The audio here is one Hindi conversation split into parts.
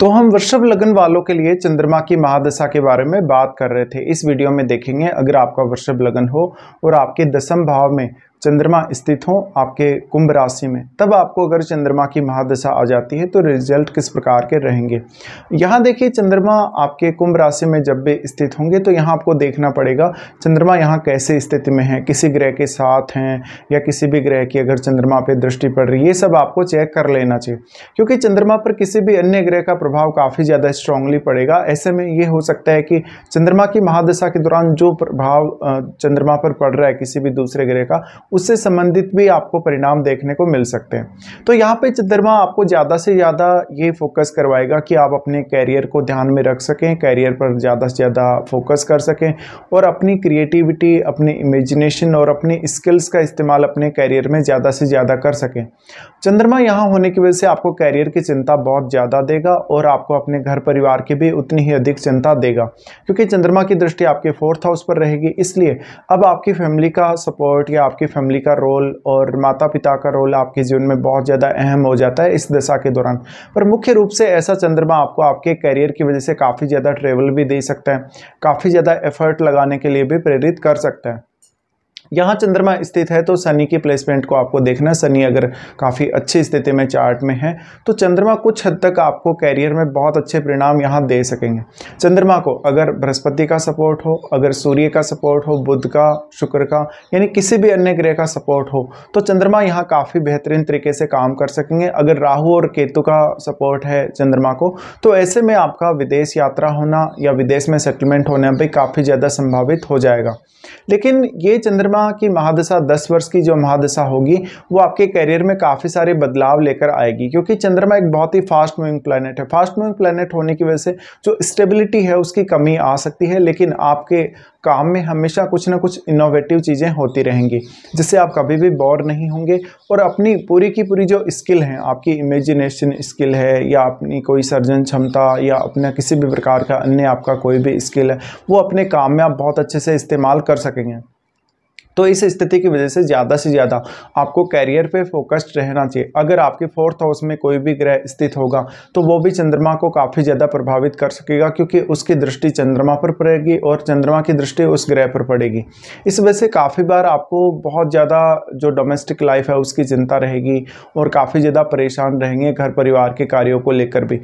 तो हम वृषभ लगन वालों के लिए चंद्रमा की महादशा के बारे में बात कर रहे थे इस वीडियो में देखेंगे अगर आपका वृषभ लग्न हो और आपके दसम भाव में चंद्रमा स्थित हो आपके कुंभ राशि में तब आपको अगर चंद्रमा की महादशा आ जाती है तो रिजल्ट किस प्रकार के रहेंगे यहाँ देखिए चंद्रमा आपके कुंभ राशि में जब भी स्थित होंगे तो यहाँ आपको देखना पड़ेगा चंद्रमा यहाँ कैसे स्थिति में है किसी ग्रह के साथ हैं या किसी भी ग्रह की अगर चंद्रमा पर दृष्टि पड़ रही है ये सब आपको चेक कर लेना चाहिए क्योंकि चंद्रमा पर किसी भी अन्य ग्रह का प्रभाव काफ़ी ज़्यादा स्ट्रांगली पड़ेगा ऐसे में ये हो सकता है कि चंद्रमा की महादशा के दौरान जो प्रभाव चंद्रमा पर पड़ रहा है किसी भी दूसरे ग्रह का उससे संबंधित भी आपको परिणाम देखने को मिल सकते हैं तो यहाँ पे चंद्रमा आपको ज़्यादा से ज़्यादा ये फोकस करवाएगा कि आप अपने कैरियर को ध्यान में रख सकें कैरियर पर ज़्यादा से ज़्यादा फोकस कर सकें और अपनी क्रिएटिविटी अपनी इमेजिनेशन और अपनी स्किल्स का इस्तेमाल अपने कैरियर में ज़्यादा से ज़्यादा कर सकें चंद्रमा यहाँ होने की वजह से आपको कैरियर की चिंता बहुत ज़्यादा देगा और आपको अपने घर परिवार की भी उतनी ही अधिक चिंता देगा क्योंकि चंद्रमा की दृष्टि आपके फोर्थ हाउस पर रहेगी इसलिए अब आपकी फैमिली का सपोर्ट या आपकी फैमिली का रोल और माता पिता का रोल आपके जीवन में बहुत ज़्यादा अहम हो जाता है इस दशा के दौरान पर मुख्य रूप से ऐसा चंद्रमा आपको आपके करियर की वजह से काफ़ी ज़्यादा ट्रेवल भी दे सकता है काफ़ी ज़्यादा एफर्ट लगाने के लिए भी प्रेरित कर सकता है यहाँ चंद्रमा स्थित है तो शनि की प्लेसमेंट को आपको देखना शनि अगर काफ़ी अच्छी स्थिति में चार्ट में है तो चंद्रमा कुछ हद तक आपको कैरियर में बहुत अच्छे परिणाम यहाँ दे सकेंगे चंद्रमा को अगर बृहस्पति का सपोर्ट हो अगर सूर्य का सपोर्ट हो बुध का शुक्र का यानी किसी भी अन्य ग्रह का सपोर्ट हो तो चंद्रमा यहाँ काफ़ी बेहतरीन तरीके से काम कर सकेंगे अगर राहु और केतु का सपोर्ट है चंद्रमा को तो ऐसे में आपका विदेश यात्रा होना या विदेश में सेटलमेंट होना भी काफ़ी ज़्यादा संभावित हो जाएगा लेकिन ये चंद्रमा दसवां की महादशा दस वर्ष की जो महादशा होगी वो आपके करियर में काफ़ी सारे बदलाव लेकर आएगी क्योंकि चंद्रमा एक बहुत ही फास्ट मूविंग प्लानट है फास्ट मूविंग प्लानट होने की वजह से जो स्टेबिलिटी है उसकी कमी आ सकती है लेकिन आपके काम में हमेशा कुछ ना कुछ इनोवेटिव चीज़ें होती रहेंगी जिससे आप कभी भी बोर नहीं होंगे और अपनी पूरी की पूरी जो स्किल हैं आपकी इमेजिनेशन स्किल है या अपनी कोई सर्जन क्षमता या अपना किसी भी प्रकार का अन्य आपका कोई भी स्किल है वो अपने काम में आप बहुत अच्छे से इस्तेमाल कर सकेंगे तो इस स्थिति की वजह से ज़्यादा से ज़्यादा आपको कैरियर पे फोकस्ड रहना चाहिए अगर आपके फोर्थ हाउस में कोई भी ग्रह स्थित होगा तो वो भी चंद्रमा को काफ़ी ज़्यादा प्रभावित कर सकेगा क्योंकि उसकी दृष्टि चंद्रमा पर पड़ेगी और चंद्रमा की दृष्टि उस ग्रह पर पड़ेगी इस वजह से काफ़ी बार आपको बहुत ज़्यादा जो डोमेस्टिक लाइफ है उसकी चिंता रहेगी और काफ़ी ज़्यादा परेशान रहेंगे घर परिवार के कार्यों को लेकर भी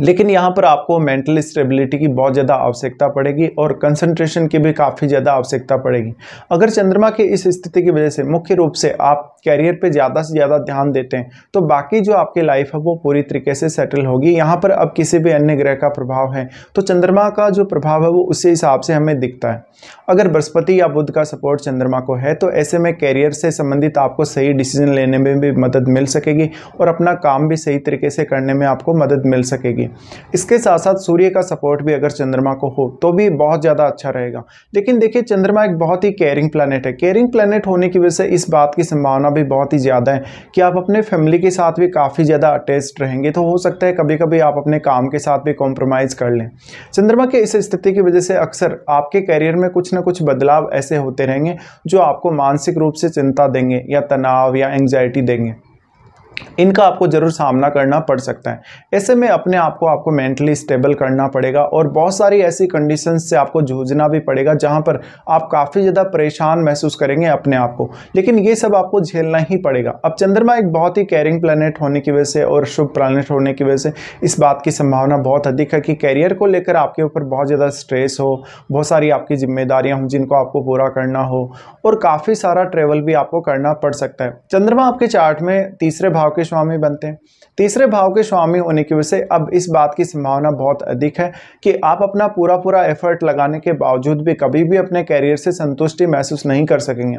लेकिन यहाँ पर आपको मेंटल स्टेबिलिटी की बहुत ज़्यादा आवश्यकता पड़ेगी और कंसंट्रेशन की भी काफ़ी ज़्यादा आवश्यकता पड़ेगी अगर चंद्रमा की इस स्थिति की वजह से मुख्य रूप से आप कैरियर पे ज़्यादा से ज़्यादा ध्यान देते हैं तो बाकी जो आपकी लाइफ है वो पूरी तरीके से सेटल होगी यहाँ पर अब किसी भी अन्य ग्रह का प्रभाव है तो चंद्रमा का जो प्रभाव है वो उसी हिसाब से हमें दिखता है अगर बृहस्पति या बुद्ध का सपोर्ट चंद्रमा को है तो ऐसे में कैरियर से संबंधित आपको सही डिसीजन लेने में भी मदद मिल सकेगी और अपना काम भी सही तरीके से करने में आपको मदद मिल सकेगी रहेगी इसके साथ साथ सूर्य का सपोर्ट भी अगर चंद्रमा को हो तो भी बहुत ज़्यादा अच्छा रहेगा लेकिन देखिए चंद्रमा एक बहुत ही केयरिंग प्लानट है केयरिंग प्लानट होने की वजह से इस बात की संभावना भी बहुत ही ज़्यादा है कि आप अपने फैमिली के साथ भी काफ़ी ज़्यादा अटैच रहेंगे तो हो सकता है कभी कभी आप अपने काम के साथ भी कॉम्प्रोमाइज़ कर लें चंद्रमा के इस स्थिति की वजह से अक्सर आपके कैरियर में कुछ ना कुछ बदलाव ऐसे होते रहेंगे जो आपको मानसिक रूप से चिंता देंगे या तनाव या एंगजाइटी देंगे इनका आपको ज़रूर सामना करना पड़ सकता है ऐसे में अपने आप को आपको मेंटली स्टेबल करना पड़ेगा और बहुत सारी ऐसी कंडीशन से आपको जूझना भी पड़ेगा जहाँ पर आप काफ़ी ज़्यादा परेशान महसूस करेंगे अपने आप को लेकिन ये सब आपको झेलना ही पड़ेगा अब चंद्रमा एक बहुत ही कैरिंग प्लानट होने की वजह से और शुभ प्लानट होने की वजह से इस बात की संभावना बहुत अधिक है कि कैरियर को लेकर आपके ऊपर बहुत ज़्यादा स्ट्रेस हो बहुत सारी आपकी जिम्मेदारियाँ हों जिनको आपको पूरा करना हो और काफ़ी सारा ट्रेवल भी आपको करना पड़ सकता है चंद्रमा आपके चार्ट में तीसरे भाग के स्वामी बनते हैं तीसरे भाव के स्वामी होने की वजह से अब इस बात की संभावना बहुत अधिक है कि आप अपना पूरा पूरा एफर्ट लगाने के बावजूद भी कभी भी अपने कैरियर से संतुष्टि महसूस नहीं कर सकेंगे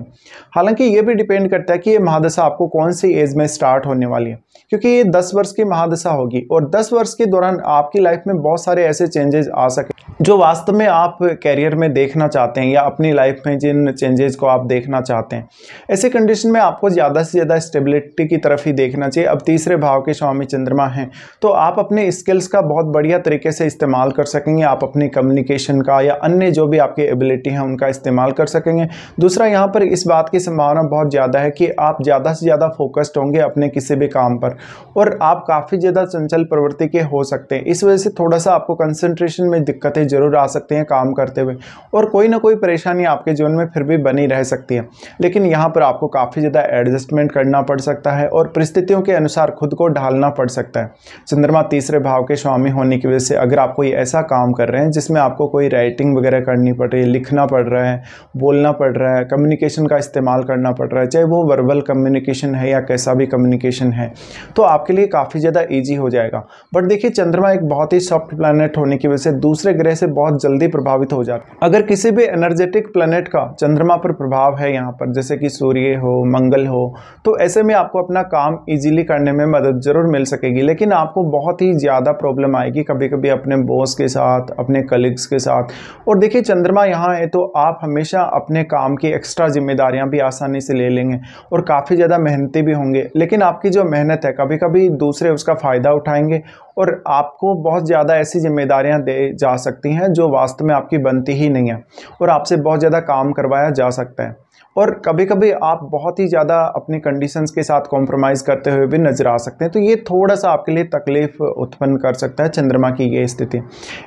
हालांकि ये भी डिपेंड करता है कि ये महादशा आपको कौन सी एज में स्टार्ट होने वाली है क्योंकि ये दस वर्ष की महादशा होगी और दस वर्ष के दौरान आपकी लाइफ में बहुत सारे ऐसे चेंजेस आ सके जो वास्तव में आप कैरियर में देखना चाहते हैं या अपनी लाइफ में जिन चेंजेस को आप देखना चाहते हैं ऐसे कंडीशन में आपको ज़्यादा से ज़्यादा स्टेबिलिटी की तरफ ही देख देखना चाहिए अब तीसरे भाव के स्वामी चंद्रमा हैं तो आप अपने स्किल्स का बहुत बढ़िया तरीके से इस्तेमाल कर सकेंगे आप अपने कम्युनिकेशन का या अन्य जो भी आपकी एबिलिटी हैं उनका इस्तेमाल कर सकेंगे दूसरा यहाँ पर इस बात की संभावना बहुत ज़्यादा है कि आप ज़्यादा से ज़्यादा फोकस्ड होंगे अपने किसी भी काम पर और आप काफ़ी ज़्यादा चंचल प्रवृत्ति के हो सकते हैं इस वजह से थोड़ा सा आपको कंसनट्रेशन में दिक्कतें जरूर आ सकती हैं काम करते हुए और कोई ना कोई परेशानी आपके जीवन में फिर भी बनी रह सकती है लेकिन यहाँ पर आपको काफ़ी ज़्यादा एडजस्टमेंट करना पड़ सकता है और परिस्थिति परिस्थितियों के अनुसार खुद को ढालना पड़ सकता है चंद्रमा तीसरे भाव के स्वामी होने की वजह से अगर आप कोई ऐसा काम कर रहे हैं जिसमें आपको कोई राइटिंग वगैरह करनी पड़ रही है लिखना पड़ रहा है बोलना पड़ रहा है कम्युनिकेशन का इस्तेमाल करना पड़ रहा है चाहे वो वर्बल कम्युनिकेशन है या कैसा भी कम्युनिकेशन है तो आपके लिए काफ़ी ज़्यादा ईजी हो जाएगा बट देखिए चंद्रमा एक बहुत ही सॉफ्ट प्लानट होने की वजह से दूसरे ग्रह से बहुत जल्दी प्रभावित हो जाता है अगर किसी भी एनर्जेटिक प्लानट का चंद्रमा पर प्रभाव है यहाँ पर जैसे कि सूर्य हो मंगल हो तो ऐसे में आपको अपना काम इजीली करने में मदद ज़रूर मिल सकेगी लेकिन आपको बहुत ही ज़्यादा प्रॉब्लम आएगी कभी कभी अपने बॉस के साथ अपने कलीग्स के साथ और देखिए चंद्रमा यहाँ है तो आप हमेशा अपने काम की एक्स्ट्रा जिम्मेदारियाँ भी आसानी से ले लेंगे और काफ़ी ज़्यादा मेहनती भी होंगे लेकिन आपकी जो मेहनत है कभी कभी दूसरे उसका फ़ायदा उठाएंगे और आपको बहुत ज़्यादा ऐसी जिम्मेदारियाँ दे जा सकती हैं जो वास्तव में आपकी बनती ही नहीं है और आपसे बहुत ज़्यादा काम करवाया जा सकता है और कभी कभी आप बहुत ही ज़्यादा अपने कंडीशंस के साथ कॉम्प्रोमाइज़ करते हुए भी नज़र आ सकते हैं तो ये थोड़ा सा आपके लिए तकलीफ उत्पन्न कर सकता है चंद्रमा की ये स्थिति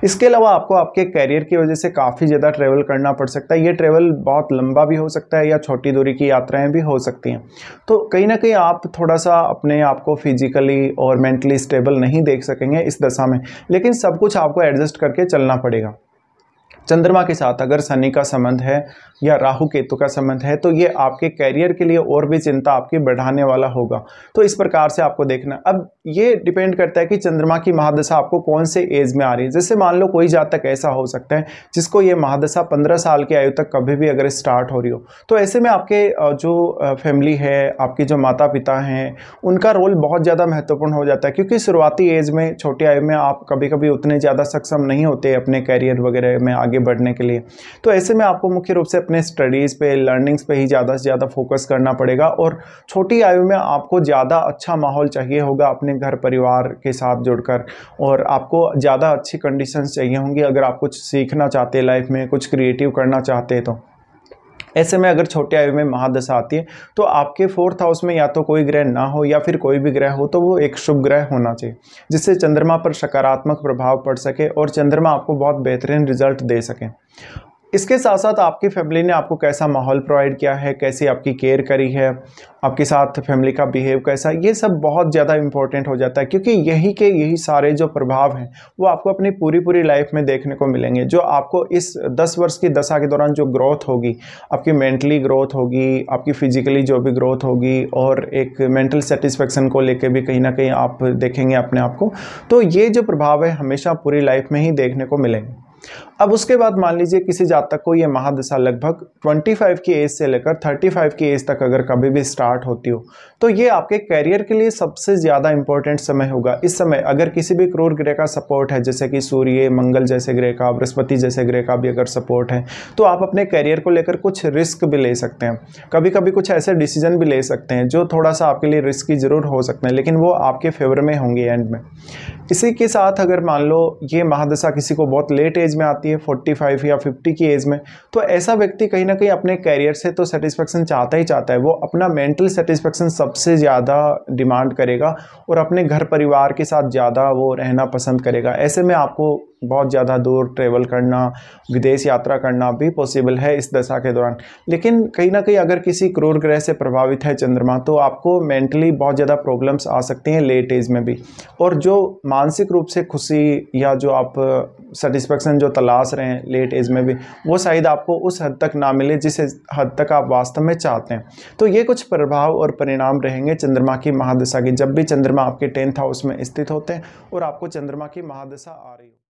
इसके अलावा आपको आपके करियर की वजह से काफ़ी ज़्यादा ट्रैवल करना पड़ सकता है ये ट्रैवल बहुत लंबा भी हो सकता है या छोटी दूरी की यात्राएँ भी हो सकती हैं तो कहीं ना कहीं आप थोड़ा सा अपने आप को फिजिकली और मेंटली स्टेबल नहीं देख सकेंगे इस दशा में लेकिन सब कुछ आपको एडजस्ट करके चलना पड़ेगा चंद्रमा के साथ अगर शनि का संबंध है या राहु केतु का संबंध है तो ये आपके कैरियर के लिए और भी चिंता आपकी बढ़ाने वाला होगा तो इस प्रकार से आपको देखना अब ये डिपेंड करता है कि चंद्रमा की महादशा आपको कौन से एज में आ रही है जैसे मान लो कोई जातक ऐसा हो सकता है जिसको ये महादशा पंद्रह साल की आयु तक कभी भी अगर स्टार्ट हो रही हो तो ऐसे में आपके जो फैमिली है आपके जो माता पिता हैं उनका रोल बहुत ज़्यादा महत्वपूर्ण हो जाता है क्योंकि शुरुआती एज में छोटी आयु में आप कभी कभी उतने ज़्यादा सक्षम नहीं होते अपने कैरियर वगैरह में आगे आगे बढ़ने के लिए तो ऐसे में आपको मुख्य रूप से अपने स्टडीज़ पे लर्निंग्स पे ही ज़्यादा से ज़्यादा फोकस करना पड़ेगा और छोटी आयु में आपको ज़्यादा अच्छा माहौल चाहिए होगा अपने घर परिवार के साथ जुड़कर और आपको ज़्यादा अच्छी कंडीशंस चाहिए होंगी अगर आप कुछ सीखना चाहते हैं लाइफ में कुछ क्रिएटिव करना चाहते हैं तो ऐसे में अगर छोटे आयु में महादशा आती है तो आपके फोर्थ हाउस में या तो कोई ग्रह ना हो या फिर कोई भी ग्रह हो तो वो एक शुभ ग्रह होना चाहिए जिससे चंद्रमा पर सकारात्मक प्रभाव पड़ सके और चंद्रमा आपको बहुत बेहतरीन रिजल्ट दे सकें इसके साथ साथ आपकी फैमिली ने आपको कैसा माहौल प्रोवाइड किया है कैसी आपकी केयर करी है आपके साथ फैमिली का बिहेव कैसा ये सब बहुत ज़्यादा इंपॉर्टेंट हो जाता है क्योंकि यही के यही सारे जो प्रभाव हैं वो आपको अपनी पूरी पूरी लाइफ में देखने को मिलेंगे जो आपको इस दस वर्ष की दशा के दौरान जो ग्रोथ होगी आपकी मेंटली ग्रोथ होगी आपकी फिजिकली जो भी ग्रोथ होगी और एक मेंटल सेटिस्फेक्शन को लेकर भी कहीं ना कहीं आप देखेंगे अपने आप को तो ये जो प्रभाव है हमेशा पूरी लाइफ में ही देखने को मिलेंगे अब उसके बाद मान लीजिए किसी जातक को ये महादशा लगभग 25 की एज से लेकर 35 की एज तक अगर कभी भी स्टार्ट होती हो तो ये आपके कैरियर के लिए सबसे ज़्यादा इंपॉर्टेंट समय होगा इस समय अगर किसी भी क्रूर ग्रह का सपोर्ट है जैसे कि सूर्य मंगल जैसे ग्रह का बृहस्पति जैसे ग्रह का भी अगर सपोर्ट है तो आप अपने कैरियर को लेकर कुछ रिस्क भी ले सकते हैं कभी कभी कुछ ऐसे डिसीजन भी ले सकते हैं जो थोड़ा सा आपके लिए रिस्क ज़रूर हो सकते हैं लेकिन वो आपके फेवर में होंगे एंड में इसी के साथ अगर मान लो ये महादशा किसी को बहुत लेट एज में आती आती है 45 या 50 की एज में तो ऐसा व्यक्ति कहीं ना कहीं अपने कैरियर से तो सेटिस्फेक्शन चाहता ही चाहता है वो अपना मेंटल सेटिस्फेक्शन सबसे ज़्यादा डिमांड करेगा और अपने घर परिवार के साथ ज़्यादा वो रहना पसंद करेगा ऐसे में आपको बहुत ज़्यादा दूर ट्रेवल करना विदेश यात्रा करना भी पॉसिबल है इस दशा के दौरान लेकिन कहीं ना कहीं अगर किसी क्रूर ग्रह से प्रभावित है चंद्रमा तो आपको मेंटली बहुत ज़्यादा प्रॉब्लम्स आ सकती हैं लेट एज में भी और जो मानसिक रूप से खुशी या जो आप सेटिस्फेक्शन जो तलाश रहे हैं लेट एज में भी वो शायद आपको उस हद तक ना मिले जिस हद तक आप वास्तव में चाहते हैं तो ये कुछ प्रभाव और परिणाम रहेंगे चंद्रमा की महादशा के जब भी चंद्रमा आपके टेंथ हाउस में स्थित होते हैं और आपको चंद्रमा की महादशा आ रही हो